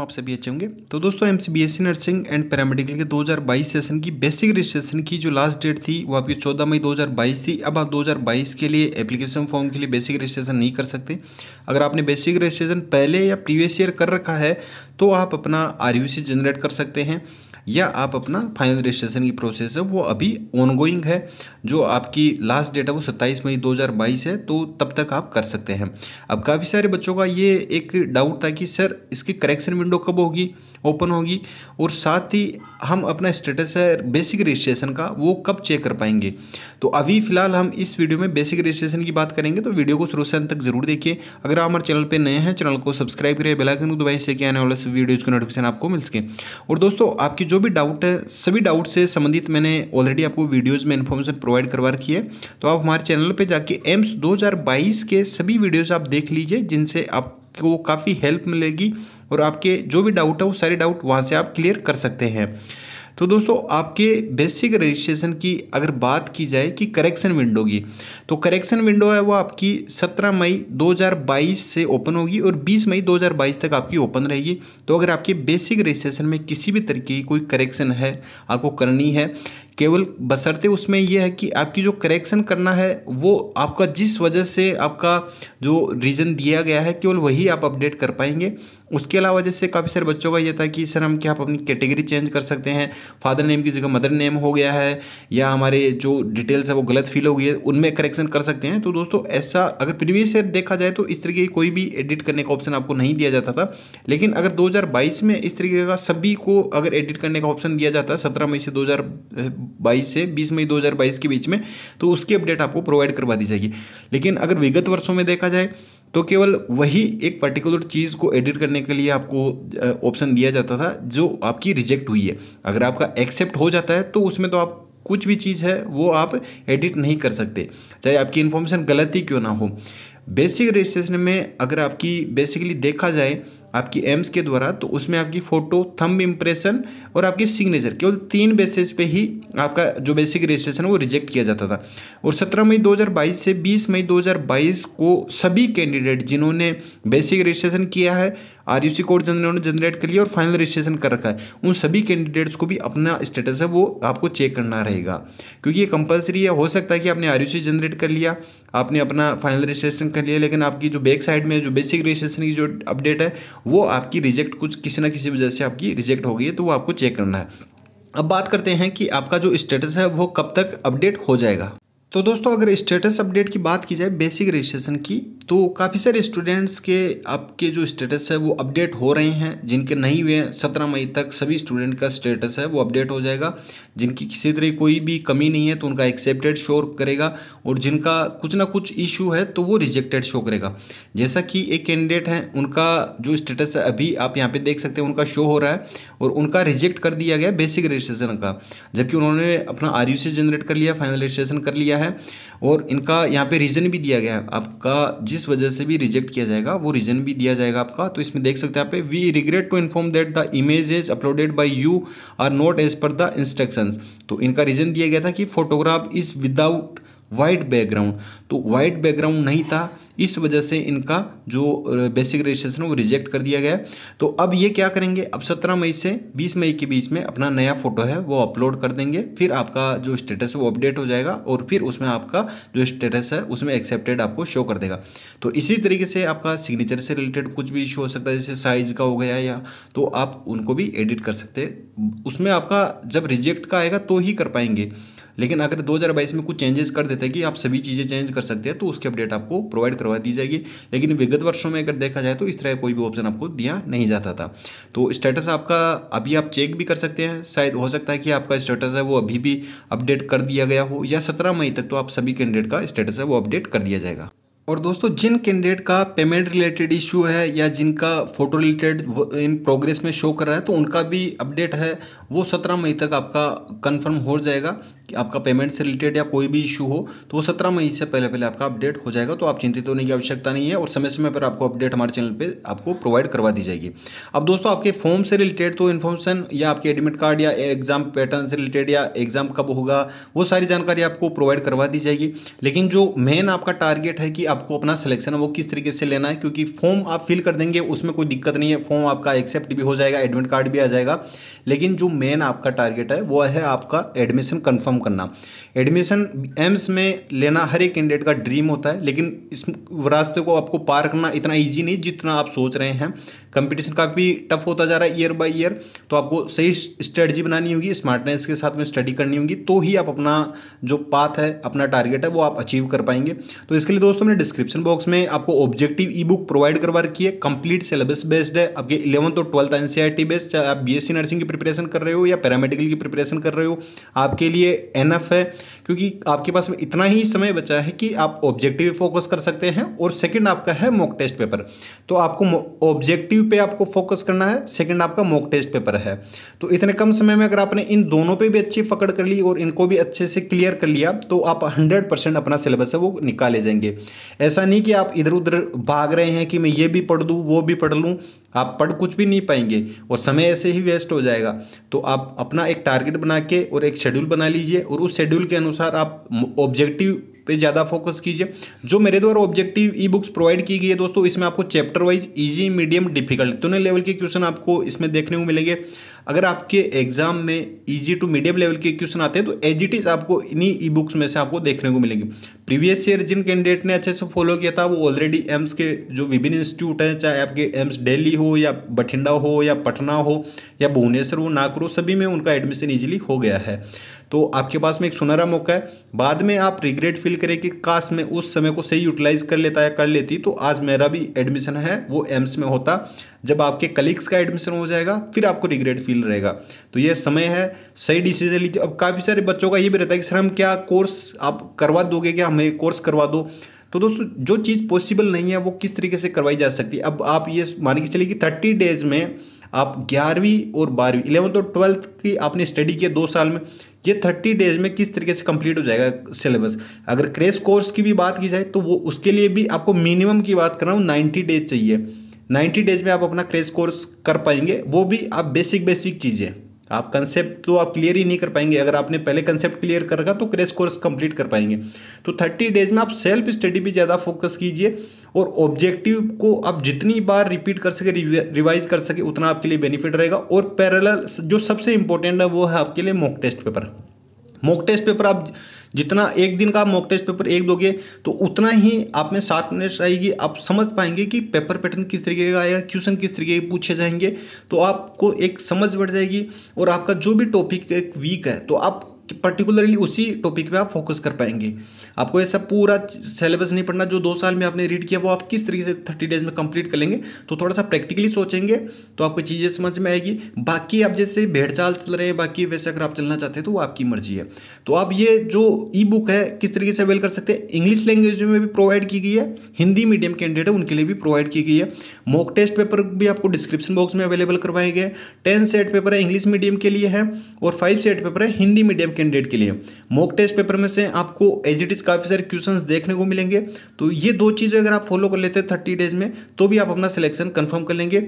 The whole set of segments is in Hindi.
आपसे भी अच्छे होंगे तो दोस्तों M C B S nursing and paramedical के 2022 सेशन की बेसिक रजिस्ट्रेशन की जो लास्ट डेट थी वो आपकी 14 मई 2022 थी अब आप 2022 के लिए एप्लीकेशन फॉर्म के लिए बेसिक रजिस्ट्रेशन नहीं कर सकते अगर आपने बेसिक रजिस्ट्रेशन पहले या प्रीवियस ईयर कर रखा है तो आप अपना आर जनरेट कर सकते हैं या आप अपना फाइनल रजिस्ट्रेशन की प्रोसेस है वो अभी ऑनगोइंग है जो आपकी लास्ट डेट है वो सत्ताईस मई 2022 है तो तब तक आप कर सकते हैं अब काफ़ी सारे बच्चों का ये एक डाउट था कि सर इसकी करेक्शन विंडो कब होगी ओपन होगी और साथ ही हम अपना स्टेटस है बेसिक रजिस्ट्रेशन का वो कब चेक कर पाएंगे तो अभी फ़िलहाल हम इस वीडियो में बेसिक रजिस्ट्रेशन की बात करेंगे तो वीडियो को शुरू से अंत तक जरूर देखिए अगर आप हमारे चैनल पर नए हैं चैनल को सब्सक्राइब करिए बेलाइकन को दबाई से कि आने वाले सभी वीडियोज़ का नोटिफिकेशन आपको मिल सके और दोस्तों आपकी जो भी डाउट है सभी डाउट से संबंधित मैंने ऑलरेडी आपको वीडियोज़ में इन्फॉर्मेशन प्रोवाइड करवा रखी है तो आप हमारे चैनल पर जाके एम्स दो के सभी वीडियोज़ आप देख लीजिए जिनसे आप आपको काफ़ी हेल्प मिलेगी और आपके जो भी डाउट है वो सारे डाउट वहाँ से आप क्लियर कर सकते हैं तो दोस्तों आपके बेसिक रजिस्ट्रेशन की अगर बात की जाए कि करेक्शन विंडो की तो करेक्शन विंडो है वो आपकी 17 मई 2022 से ओपन होगी और 20 मई 2022 तक आपकी ओपन रहेगी तो अगर आपके बेसिक रजिस्ट्रेशन में किसी भी तरीके की कोई करेक्शन है आपको करनी है केवल बसरते उसमें यह है कि आपकी जो करेक्शन करना है वो आपका जिस वजह से आपका जो रीज़न दिया गया है केवल वही आप अपडेट कर पाएंगे उसके अलावा जैसे काफ़ी सारे बच्चों का यह था कि सर हम क्या आप अपनी कैटेगरी चेंज कर सकते हैं फादर नेम की जगह मदर नेम हो गया है या हमारे जो डिटेल्स है वो गलत फील हो गई है उनमें करेक्शन कर सकते हैं तो दोस्तों ऐसा अगर प्रीवियस ईयर देखा जाए तो इस तरीके की कोई भी एडिट करने का ऑप्शन आपको नहीं दिया जाता था लेकिन अगर दो में इस तरीके का सभी को अगर एडिट करने का ऑप्शन दिया जाता है सत्रह मई से दो बाईस से बीस मई दो के बीच में तो उसकी अपडेट आपको प्रोवाइड करवा दी जाएगी लेकिन अगर विगत वर्षों में देखा जाए तो केवल वही एक पर्टिकुलर चीज़ को एडिट करने के लिए आपको ऑप्शन दिया जाता था जो आपकी रिजेक्ट हुई है अगर आपका एक्सेप्ट हो जाता है तो उसमें तो आप कुछ भी चीज़ है वो आप एडिट नहीं कर सकते चाहे आपकी इन्फॉर्मेशन गलत ही क्यों ना हो बेसिक रजिस्ट्रेशन में अगर आपकी बेसिकली देखा जाए आपकी एम्स के द्वारा तो उसमें आपकी फ़ोटो थंब इम्प्रेशन और आपकी सिग्नेचर केवल तीन बेसिस पे ही आपका जो बेसिक रजिस्ट्रेशन है वो रिजेक्ट किया जाता था और 17 मई 2022 से 20 मई 2022 को सभी कैंडिडेट जिन्होंने बेसिक रजिस्ट्रेशन किया है आर यू सी कोड जिन्होंने जनरेट कर लिया और फाइनल रजिस्ट्रेशन कर रखा है उन सभी कैंडिडेट्स को भी अपना स्टेटस है वो आपको चेक करना रहेगा क्योंकि ये कंपलसरी है हो सकता है कि आपने आर यू सी जनरेट कर लिया आपने अपना फाइनल रजिस्ट्रेशन कर लिया लेकिन आपकी जो बैक साइड में जो बेसिक रजिस्ट्रेशन की जो अपडेट है वो आपकी रिजेक्ट कुछ किसी ना किसी वजह से आपकी रिजेक्ट हो गई है तो वो आपको चेक करना है अब बात करते हैं कि आपका जो स्टेटस है वो कब तक अपडेट हो जाएगा तो दोस्तों अगर स्टेटस अपडेट की बात की जाए बेसिक रजिस्ट्रेशन की तो काफ़ी सारे स्टूडेंट्स के आपके जो स्टेटस है वो अपडेट हो रहे हैं जिनके नहीं हुए हैं सत्रह मई तक सभी स्टूडेंट का स्टेटस है वो अपडेट हो जाएगा जिनकी किसी तरह कोई भी कमी नहीं है तो उनका एक्सेप्टेड शो करेगा और जिनका कुछ ना कुछ इशू है तो वो रिजेक्टेड शो करेगा जैसा कि एक कैंडिडेट हैं उनका जो स्टेटस है अभी आप यहाँ पर देख सकते हैं उनका शो हो रहा है और उनका रिजेक्ट कर दिया गया बेसिक रजिस्ट्रेशन का जबकि उन्होंने अपना आर जनरेट कर लिया फाइनल रजिस्ट्रेशन कर लिया है है और इनका यहाँ पे रीज़न भी दिया गया है आपका जिस वजह से भी रिजेक्ट किया जाएगा वो रीज़न भी दिया जाएगा आपका तो इसमें देख सकते हैं यहाँ पे we regret to inform that the images uploaded by you are not as per the instructions तो इनका रीज़न दिया गया था कि photograph is without white background तो वाइट बैकग्राउंड नहीं था इस वजह से इनका जो बेसिक रजिस्ट्रेशन वो रिजेक्ट कर दिया गया तो अब ये क्या करेंगे अब 17 मई से 20 मई के बीच में अपना नया फोटो है वो अपलोड कर देंगे फिर आपका जो स्टेटस है वो अपडेट हो जाएगा और फिर उसमें आपका जो स्टेटस है उसमें एक्सेप्टेड आपको शो कर देगा तो इसी तरीके से आपका सिग्नेचर से रिलेटेड कुछ भी इशू हो सकता है जैसे साइज का हो गया या तो आप उनको भी एडिट कर सकते उसमें आपका जब रिजेक्ट का आएगा तो ही कर पाएंगे लेकिन अगर 2022 में कुछ चेंजेस कर देते हैं कि आप सभी चीज़ें चेंज कर सकते हैं तो उसकी अपडेट आपको प्रोवाइड करवा दी जाएगी लेकिन विगत वर्षों में अगर देखा जाए तो इस तरह कोई भी ऑप्शन आपको दिया नहीं जाता था तो स्टेटस आपका अभी आप चेक भी कर सकते हैं शायद हो सकता है कि आपका स्टेटस है वो अभी भी अपडेट कर दिया गया हो या सत्रह मई तक तो आप सभी कैंडिडेट का स्टेटस है वो अपडेट कर दिया जाएगा और दोस्तों जिन कैंडिडेट का पेमेंट रिलेटेड इशू है या जिनका फोटो रिलेटेड इन प्रोग्रेस में शो कर रहा है तो उनका भी अपडेट है वो सत्रह मई तक आपका कंफर्म हो जाएगा आपका पेमेंट से रिलेटेड या कोई भी इशू हो तो वो सत्रह मई से पहले पहले आपका अपडेट हो जाएगा तो आप चिंतित होने की आवश्यकता नहीं है और समय समय पर आपको अपडेट हमारे चैनल पर आपको प्रोवाइड करवा दी जाएगी अब दोस्तों आपके फॉर्म से रिलेटेड तो इन्फॉर्मेशन या आपके एडमिट कार्ड या एग्जाम पैटर्न से रिलेटेड या एग्जाम कब होगा वो सारी जानकारी आपको प्रोवाइड करवा दी जाएगी लेकिन जो मेन आपका टारगेट है कि आपको अपना सिलेक्शन वो किस तरीके से लेना है क्योंकि फॉर्म आप फिल कर देंगे उसमें कोई दिक्कत नहीं है फॉर्म आपका एक्सेप्ट भी हो जाएगा एडमिट कार्ड भी आ जाएगा लेकिन जो मेन आपका टारगेट है वो है आपका एडमिशन कन्फर्म परफॉर्म करना एडमिशन एम्स में लेना हर एक कैंडिडेट का ड्रीम होता है लेकिन इस रास्ते को आपको पार करना इतना ईजी नहीं जितना आप सोच रहे हैं कंपटीशन काफ़ी टफ होता जा रहा है ईयर बाय ईयर तो आपको सही स्ट्रेटजी बनानी होगी स्मार्टनेस के साथ में स्टडी करनी होगी तो ही आप अपना जो पाथ है अपना टारगेट है वो आप अचीव कर पाएंगे तो इसके लिए दोस्तों मैंने डिस्क्रिप्शन बॉक्स में आपको ऑब्जेक्टिव ई बुक प्रोवाइड करवा रखी है कंप्लीट सिलेबस बेस्ड है आपके इलेवंथ और ट्वेल्थ एन सी बेस्ड चाहे आप बी नर्सिंग की प्रिपरेशन कर रहे हो या पैरामेडिकल की प्रिपरेशन कर रहे हो आपके लिए एनफ है क्योंकि आपके पास में इतना ही समय बचा है कि आप ऑब्जेक्टिव फोकस कर सकते हैं और सेकेंड आपका है मॉक टेस्ट पेपर तो आपको ऑब्जेक्टिव पे आपको फोकस करना है सेकंड आपका मॉक टेस्ट पेपर है तो इतने कम समय में अगर आपने इन दोनों पे भी अच्छी पकड़ कर ली और इनको भी अच्छे से क्लियर कर लिया तो आप हंड्रेड परसेंट अपना सिलेबस है वो निकाले जाएंगे ऐसा नहीं कि आप इधर उधर भाग रहे हैं कि मैं ये भी पढ़ दूँ वो भी पढ़ लूँ आप पढ़ कुछ भी नहीं पाएंगे और समय ऐसे ही वेस्ट हो जाएगा तो आप अपना एक टारगेट बना के और एक शेड्यूल बना लीजिए और उस शेड्यूल के अनुसार आप ऑब्जेक्टिव पे ज़्यादा फोकस कीजिए जो मेरे द्वारा ऑब्जेक्टिव ई बुक्स प्रोवाइड की गई है दोस्तों इसमें आपको chapter wise easy medium difficult दोनों लेवल के क्वेश्चन आपको इसमें देखने को मिलेंगे अगर आपके एग्जाम में ईजी टू मीडियम लेवल के क्वेश्चन आते हैं तो एज इट इज़ आपको इन्हीं ई बुक्स में से आपको देखने को मिलेंगे प्रीवियस ईयर जिन कैंडिडेट ने अच्छे से फॉलो किया था वो ऑलरेडी एम्स के जो विभिन्न इंस्टीट्यूट हैं चाहे आपके एम्स दिल्ली हो या बठिंडा हो या पटना हो या भुवनेश्वर हो नागपुर हो सभी में उनका एडमिशन ईजिली हो गया है तो आपके पास में एक सुनहरा मौका है बाद में आप रिग्रेट फील करें कि काश मैं उस समय को सही यूटिलाइज कर लेता या कर लेती तो आज मेरा भी एडमिशन है वो एम्स में होता जब आपके कलीग्स का एडमिशन हो जाएगा फिर आपको रिग्रेट फील रहेगा तो यह समय है सही डिसीजन लीजिए अब काफ़ी सारे बच्चों का ये भी रहता है कि सर हम क्या कोर्स आप करवा दोगे क्या हमें कोर्स करवा दो तो दोस्तों जो चीज़ पॉसिबल नहीं है वो किस तरीके से करवाई जा सकती है अब आप ये मान के चलिए कि थर्टी डेज में आप ग्यारहवीं और बारहवीं इलेवंथ और ट्वेल्थ की आपने स्टडी किया दो साल में ये थर्टी डेज में किस तरीके से कंप्लीट हो जाएगा सिलेबस अगर क्रेश कोर्स की भी बात की जाए तो वो उसके लिए भी आपको मिनिमम की बात कर रहा हूँ नाइन्टी डेज चाहिए नाइन्टी डेज में आप अपना क्रेश कोर्स कर पाएंगे वो भी आप बेसिक बेसिक चीज़ें आप कंसेप्ट तो आप क्लियर ही नहीं कर पाएंगे अगर आपने पहले कंसेप्ट क्लियर कर रखा तो क्रेश कोर्स कंप्लीट कर पाएंगे तो थर्टी डेज में आप सेल्फ स्टडी पे ज़्यादा फोकस कीजिए और ऑब्जेक्टिव को आप जितनी बार रिपीट कर सके रिवाइज कर सके उतना आपके लिए बेनिफिट रहेगा और पैरल जो सबसे इंपॉर्टेंट है वो है आपके लिए mock test paper mock test paper आप जितना एक दिन का आप मॉक टेस्ट पेपर एक दोगे तो उतना ही आप में शार्पनेस आएगी आप समझ पाएंगे कि पेपर पैटर्न किस तरीके का आएगा क्वेश्चन किस तरीके के पूछे जाएंगे तो आपको एक समझ बढ़ जाएगी और आपका जो भी टॉपिक एक वीक है तो आप पर्टिकुलरली उसी टॉपिक पे आप फोकस कर पाएंगे आपको ऐसा पूरा सिलेबस नहीं पढ़ना जो दो साल में आपने रीड किया वो आप किस तरीके से थर्टी डेज में कंप्लीट कर लेंगे तो थोड़ा सा प्रैक्टिकली सोचेंगे तो आपको चीज़ें समझ में आएगी बाकी आप जैसे भेड़ चाल चल रहे हैं बाकी वैसे अगर आप चलना चाहते हैं तो वो आपकी मर्जी है तो आप ये जो ई बुक है किस तरीके से अवेल कर सकते हैं इंग्लिश लैंग्वेज में भी प्रोवाइड की गई है हिंदी मीडियम कैंडिडेट है उनके लिए भी प्रोवाइड की गई है मॉक टेस्ट पेपर भी आपको डिस्क्रिप्शन बॉक्स में अवेलेबल करवाए गए टेन सेट पेपर है इंग्लिश मीडियम के लिए है और फाइव सेट पेपर है हिंदी मीडियम कैंडिडेट के लिए मॉक टेस्ट पेपर में से आपको एज इट इज काफ़ी सारे क्वेश्चंस देखने को मिलेंगे तो ये दो चीज़ें अगर आप फॉलो कर लेते हैं थर्टी डेज में तो भी आप अपना सिलेक्शन कंफर्म कर लेंगे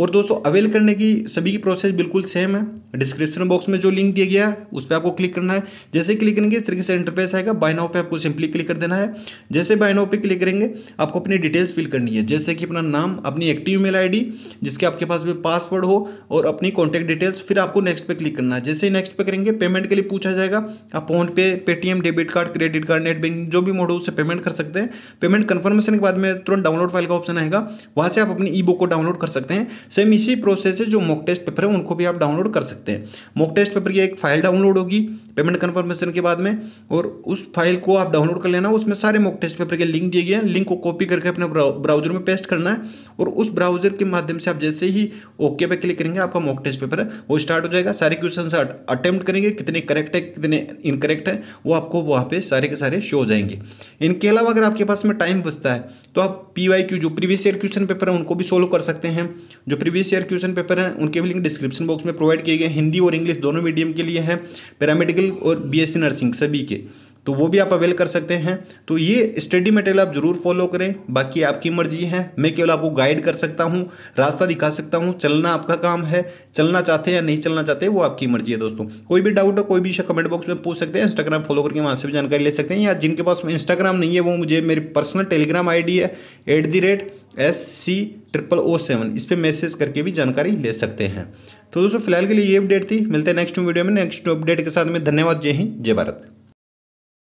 और दोस्तों अवेल करने की सभी की प्रोसेस बिल्कुल सेम है डिस्क्रिप्शन बॉक्स में जो लिंक दिया गया है उस पर आपको क्लिक करना है जैसे क्लिक करेंगे इस तरीके से इंटरफेस आएगा बाइनाओ पे आपको सिंपली क्लिक कर देना है जैसे बाइनाओ पे क्लिक करेंगे आपको अपनी डिटेल्स फिल करनी है जैसे कि अपना नाम अपनी एक्टिव मेल आई जिसके आपके पास में पासवर्ड हो और अपनी कॉन्टैक्ट डिटेल्स फिर आपको नेक्स्ट पर क्लिक करना है जैसे ही नेक्स्ट पर करेंगे पेमेंट के लिए पूछा जाएगा आप PhonePe Paytm debit card credit card net banking जो भी मोड हो उससे पेमेंट कर सकते हैं पेमेंट कन्फर्मेशन के बाद में तुरंत डाउनलोड फाइल का ऑप्शन आएगा वहाँ से आप अपनी ई बुक को डाउनलोड कर सकते हैं सेम इसी प्रोसेस से जो मॉक टेस्ट पेपर है उनको भी आप डाउनलोड कर सकते हैं मॉक टेस्ट पेपर की एक फाइल डाउनलोड होगी पेमेंट कन्फर्मेशन के बाद में और उस फाइल को आप डाउनलोड कर लेना उसमें सारे मॉक टेस्ट पेपर के लिंक दिए गए हैं लिंक को कॉपी करके अपने ब्राउजर में पेस्ट करना है और उस ब्राउजर के माध्यम से आप जैसे ही ओके पे क्लिक करेंगे आपका मॉक टेस्ट पेपर है वो स्टार्ट हो जाएगा सारे क्वेश्चन अटैम्प्ट करेंगे कितने करेक्ट है कितने इनकरेक्ट है वो आपको वहाँ पर सारे के सारे शो हो जाएंगे इनके अलावा अगर आपके पास में टाइम बचता है तो आप पी वाई क्यू जो प्रीवियस ईयर क्वेश्चन पेपर है उनको भी सोल्व कर सकते हैं जो जो प्रीवियस ईयर क्वेश्चन पेपर हैं उनके भी लिंक डिस्क्रिप्शन बॉक्स में प्रोवाइड किए गए हिंदी और इंग्लिश दोनों मीडियम के लिए हैं पैरामेडिकल और बीएससी नर्सिंग सभी के तो वो भी आप अवेल कर सकते हैं तो ये स्टडी मटेरियल आप जरूर फॉलो करें बाकी आपकी मर्जी है मैं केवल आपको गाइड कर सकता हूँ रास्ता दिखा सकता हूँ चलना आपका काम है चलना चाहते हैं या नहीं चलना चाहते वो आपकी मर्जी है दोस्तों कोई भी डाउट हो कोई भी कमेंट बॉक्स में पूछ सकते हैं इंस्टाग्राम फॉलो करके वहाँ से भी जानकारी ले सकते हैं या जिनके पास इंस्टाग्राम नहीं है वो मुझे मेरी पर्सनल टेलीग्राम आई है at the rate S C triple O seven इस पर मैसेज करके भी जानकारी ले सकते हैं तो दोस्तों फिलहाल के लिए ये अपडेट थी मिलते हैं नेक्स्ट वीडियो में नेक्स्ट अपडेट के साथ में धन्यवाद जय हिंद जय भारत